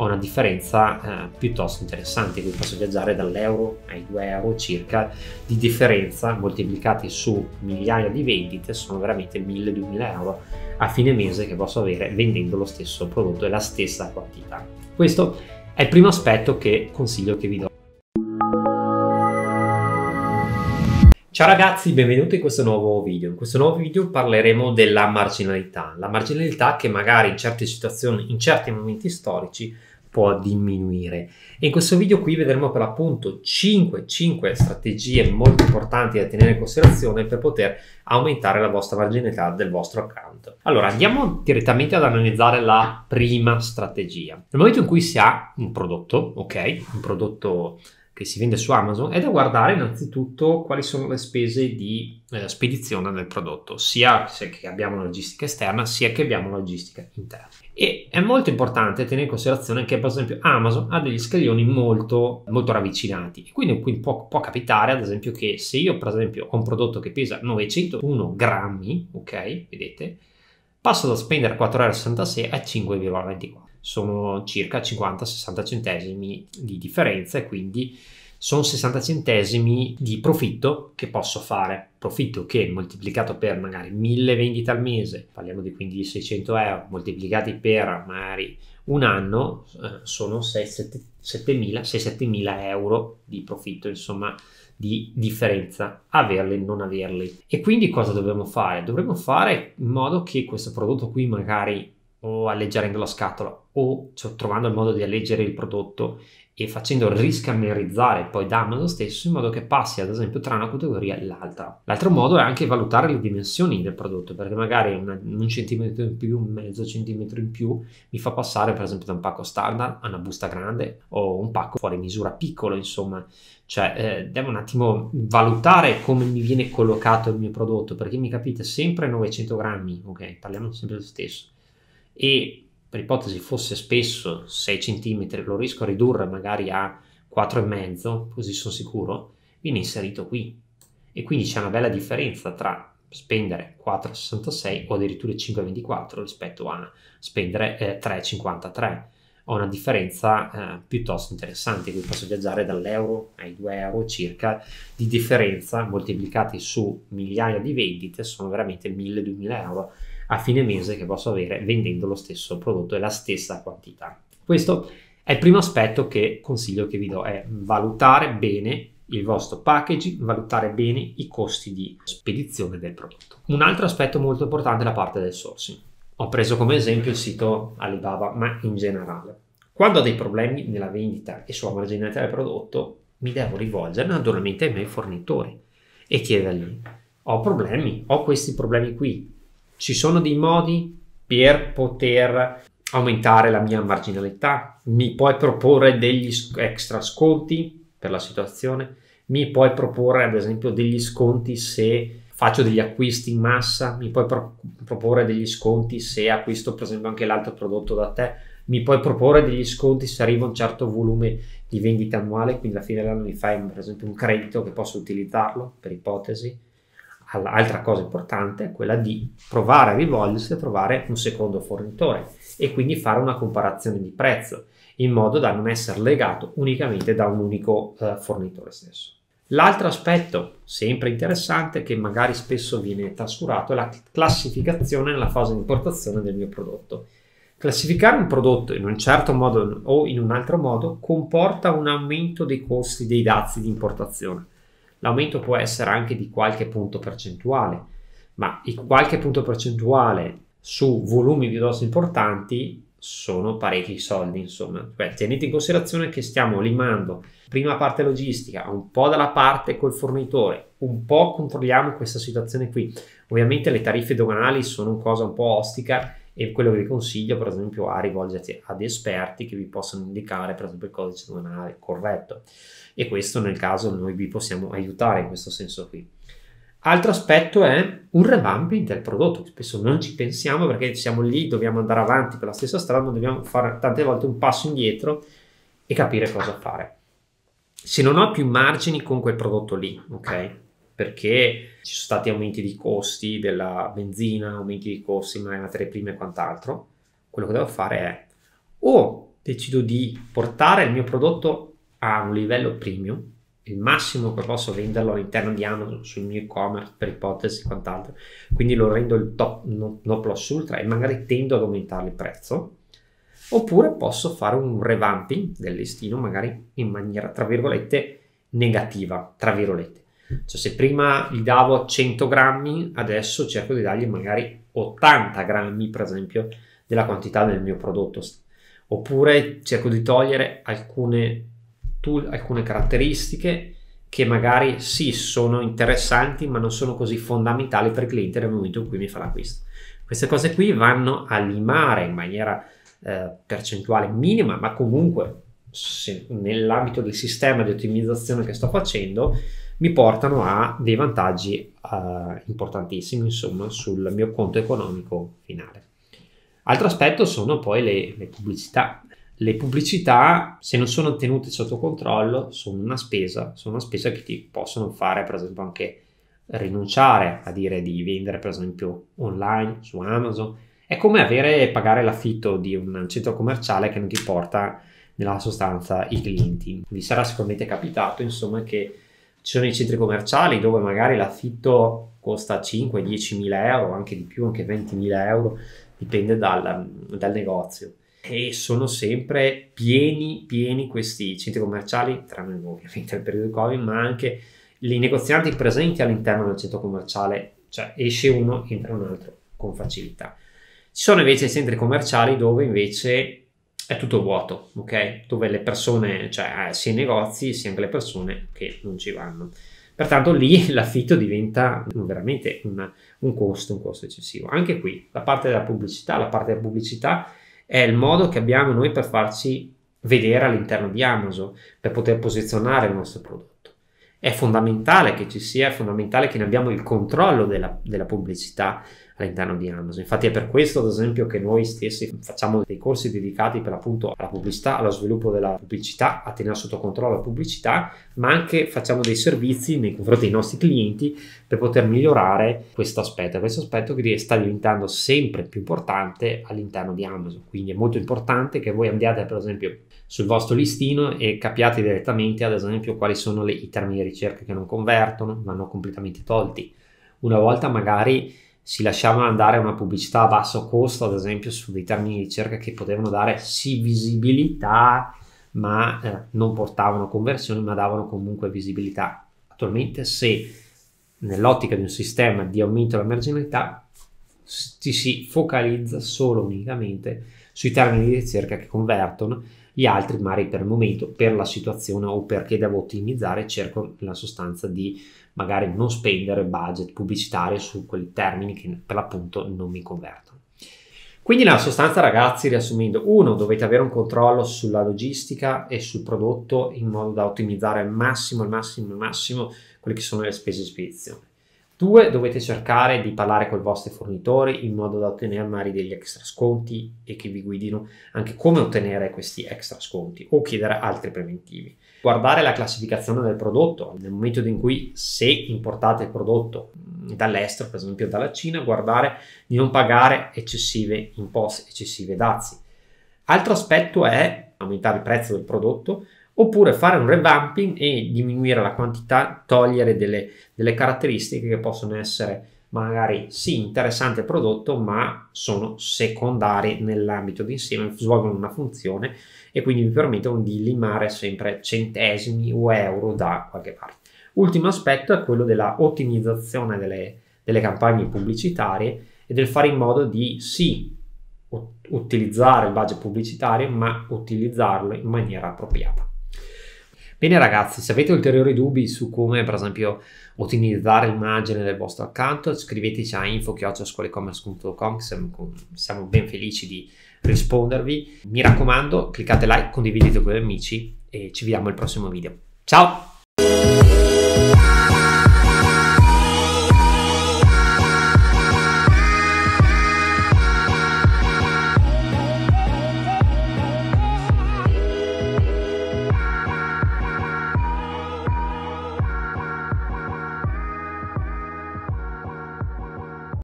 ho una differenza eh, piuttosto interessante, quindi posso viaggiare dall'euro ai 2 euro circa di differenza moltiplicati su migliaia di vendite, sono veramente 1000-2000 euro a fine mese che posso avere vendendo lo stesso prodotto e la stessa quantità. Questo è il primo aspetto che consiglio che vi do. Ciao ragazzi, benvenuti in questo nuovo video. In questo nuovo video parleremo della marginalità, la marginalità che magari in certe situazioni, in certi momenti storici può diminuire. E in questo video qui vedremo per l'appunto 5, 5 strategie molto importanti da tenere in considerazione per poter aumentare la vostra marginalità del vostro account. Allora andiamo direttamente ad analizzare la prima strategia. Nel momento in cui si ha un prodotto, ok, un prodotto che si vende su Amazon è da guardare innanzitutto quali sono le spese di eh, spedizione del prodotto, sia che abbiamo logistica esterna, sia che abbiamo logistica interna. E è molto importante tenere in considerazione che, per esempio, Amazon ha degli scaglioni molto, molto ravvicinati. quindi, quindi può, può, capitare, ad esempio, che se io, per esempio, ho un prodotto che pesa 901 grammi, ok, vedete, passo da spendere 4,66 euro a 5,24 sono circa 50-60 centesimi di differenza e quindi sono 60 centesimi di profitto che posso fare. Profitto che moltiplicato per magari 1000 vendite al mese, parliamo di quindi 600 euro, moltiplicati per magari un anno, eh, sono 6-7000 euro di profitto, insomma, di differenza, averli e non averli. E quindi cosa dobbiamo fare? Dovremmo fare in modo che questo prodotto qui magari o alleggerendo la scatola o cioè, trovando il modo di alleggere il prodotto e facendo riscammerizzare poi DAM lo stesso in modo che passi ad esempio tra una categoria e l'altra. L'altro modo è anche valutare le dimensioni del prodotto perché magari una, un centimetro in più, un mezzo centimetro in più mi fa passare per esempio da un pacco standard a una busta grande o un pacco fuori misura piccolo insomma cioè eh, devo un attimo valutare come mi viene collocato il mio prodotto perché mi capite sempre 900 grammi ok parliamo sempre lo stesso e per ipotesi fosse spesso 6 cm, lo riesco a ridurre magari a 4,5, così sono sicuro, viene inserito qui. E quindi c'è una bella differenza tra spendere 4,66 o addirittura 5,24 rispetto a spendere eh, 3,53. Ho una differenza eh, piuttosto interessante, qui posso viaggiare dall'euro ai 2 euro circa di differenza moltiplicati su migliaia di vendite, sono veramente 1000-2000 euro a fine mese che posso avere vendendo lo stesso prodotto e la stessa quantità. Questo è il primo aspetto che consiglio che vi do, è valutare bene il vostro packaging, valutare bene i costi di spedizione del prodotto. Un altro aspetto molto importante è la parte del sourcing. Ho preso come esempio il sito Alibaba, ma in generale. Quando ho dei problemi nella vendita e sulla marginalità del prodotto, mi devo rivolgere naturalmente ai miei fornitori e chiedergli ho problemi, ho questi problemi qui, ci sono dei modi per poter aumentare la mia marginalità? Mi puoi proporre degli extra sconti per la situazione? Mi puoi proporre ad esempio degli sconti se faccio degli acquisti in massa? Mi puoi pro- proporre degli sconti se acquisto per esempio anche l'altro prodotto da te? mi puoi proporre degli sconti se arriva un certo volume di vendita annuale, quindi alla fine dell'anno mi fai per esempio un credito che posso utilizzarlo per ipotesi. Altra cosa importante è quella di provare a rivolgersi a trovare un secondo fornitore e quindi fare una comparazione di prezzo in modo da non essere legato unicamente da un unico eh, fornitore stesso. L'altro aspetto sempre interessante che magari spesso viene trascurato è la classificazione nella fase di importazione del mio prodotto. Classificare un prodotto in un certo modo o in un altro modo comporta un aumento dei costi dei dazi di importazione L'aumento può essere anche di qualche punto percentuale, ma qualche punto percentuale su volumi piuttosto importanti sono parecchi soldi, insomma. Beh, tenete in considerazione che stiamo limando prima parte logistica, un po' dalla parte col fornitore, un po' controlliamo questa situazione qui. Ovviamente le tariffe doganali sono una cosa un po' ostica e quello che vi consiglio per esempio a rivolgersi ad esperti che vi possano indicare per esempio il codice doganale corretto e questo nel caso noi vi possiamo aiutare in questo senso qui. Altro aspetto è un revamping del prodotto, spesso non ci pensiamo perché siamo lì, dobbiamo andare avanti per la stessa strada, ma dobbiamo fare tante volte un passo indietro e capire cosa fare. Se non ho più margini con quel prodotto lì, ok? perché ci sono stati aumenti di costi della benzina, aumenti di costi delle materie prime e quant'altro. Quello che devo fare è o decido di portare il mio prodotto a un livello premium, il massimo che posso venderlo all'interno di Amazon sul mio e-commerce per ipotesi e quant'altro, quindi lo rendo il top no, no plus ultra e magari tendo ad aumentare il prezzo. Oppure posso fare un revamping del listino, magari in maniera tra virgolette negativa, tra virgolette cioè se prima gli davo 100 grammi, adesso cerco di dargli magari 80 grammi, per esempio, della quantità del mio prodotto. Oppure cerco di togliere alcune tool, alcune caratteristiche che magari sì sono interessanti, ma non sono così fondamentali per il cliente nel momento in cui mi fa l'acquisto. Queste cose qui vanno a limare in maniera eh, percentuale minima, ma comunque se, nell'ambito del sistema di ottimizzazione che sto facendo, mi portano a dei vantaggi eh, importantissimi, insomma, sul mio conto economico finale. Altro aspetto sono poi le, le pubblicità. Le pubblicità, se non sono tenute sotto controllo, sono una spesa, sono una spesa che ti possono fare, per esempio, anche rinunciare a dire di vendere, per esempio, online su Amazon. È come avere e pagare l'affitto di un centro commerciale che non ti porta nella sostanza i clienti. Vi sarà sicuramente capitato, insomma, che ci sono i centri commerciali dove magari l'affitto costa 5-10 mila euro, anche di più, anche 20.000 euro, dipende dal, dal negozio. E sono sempre pieni, pieni questi centri commerciali, tranne ovviamente il periodo Covid, ma anche i negozianti presenti all'interno del centro commerciale, cioè esce uno, entra un altro con facilità. Ci sono invece centri commerciali dove invece è tutto vuoto, ok? Dove le persone, cioè eh, sia i negozi sia anche le persone che non ci vanno. Pertanto lì l'affitto diventa veramente una, un costo, un costo eccessivo. Anche qui la parte della pubblicità, la parte della pubblicità è il modo che abbiamo noi per farci vedere all'interno di Amazon, per poter posizionare il nostro prodotto. È fondamentale che ci sia, è fondamentale che ne abbiamo il controllo della, della pubblicità, all'interno di Amazon. Infatti è per questo, ad esempio, che noi stessi facciamo dei corsi dedicati per l'appunto alla pubblicità, allo sviluppo della pubblicità, a tenere sotto controllo la pubblicità, ma anche facciamo dei servizi nei confronti dei nostri clienti per poter migliorare questo aspetto, questo aspetto che sta diventando sempre più importante all'interno di Amazon. Quindi è molto importante che voi andiate, per esempio, sul vostro listino e capiate direttamente, ad esempio, quali sono le, i termini di ricerca che non convertono, vanno completamente tolti. Una volta magari si lasciava andare una pubblicità a basso costo, ad esempio su dei termini di ricerca che potevano dare sì visibilità, ma eh, non portavano conversioni, ma davano comunque visibilità. Attualmente se nell'ottica di un sistema di aumento della marginalità ci si focalizza solo unicamente sui termini di ricerca che convertono gli altri magari per il momento, per la situazione o perché devo ottimizzare, cerco la sostanza di magari non spendere budget pubblicitario su quei termini che per l'appunto non mi convertono. Quindi la sostanza ragazzi, riassumendo, uno, dovete avere un controllo sulla logistica e sul prodotto in modo da ottimizzare al massimo, al massimo, al massimo quelle che sono le spese di spedizione. Due, dovete cercare di parlare con i vostri fornitori in modo da ottenere magari degli extra sconti e che vi guidino anche come ottenere questi extra sconti o chiedere altri preventivi. Guardare la classificazione del prodotto nel momento in cui se importate il prodotto dall'estero, per esempio dalla Cina, guardare di non pagare eccessive imposte, eccessive dazi. Altro aspetto è aumentare il prezzo del prodotto oppure fare un revamping e diminuire la quantità, togliere delle, delle caratteristiche che possono essere magari sì interessante il prodotto ma sono secondarie nell'ambito d'insieme svolgono una funzione e quindi vi permettono di limare sempre centesimi o euro da qualche parte ultimo aspetto è quello della ottimizzazione delle, delle campagne pubblicitarie e del fare in modo di sì utilizzare il budget pubblicitario ma utilizzarlo in maniera appropriata Bene ragazzi, se avete ulteriori dubbi su come per esempio ottimizzare l'immagine del vostro account, scriveteci a info.scuolecommerce.com, siamo ben felici di rispondervi. Mi raccomando, cliccate like, condividete con gli amici e ci vediamo al prossimo video. Ciao!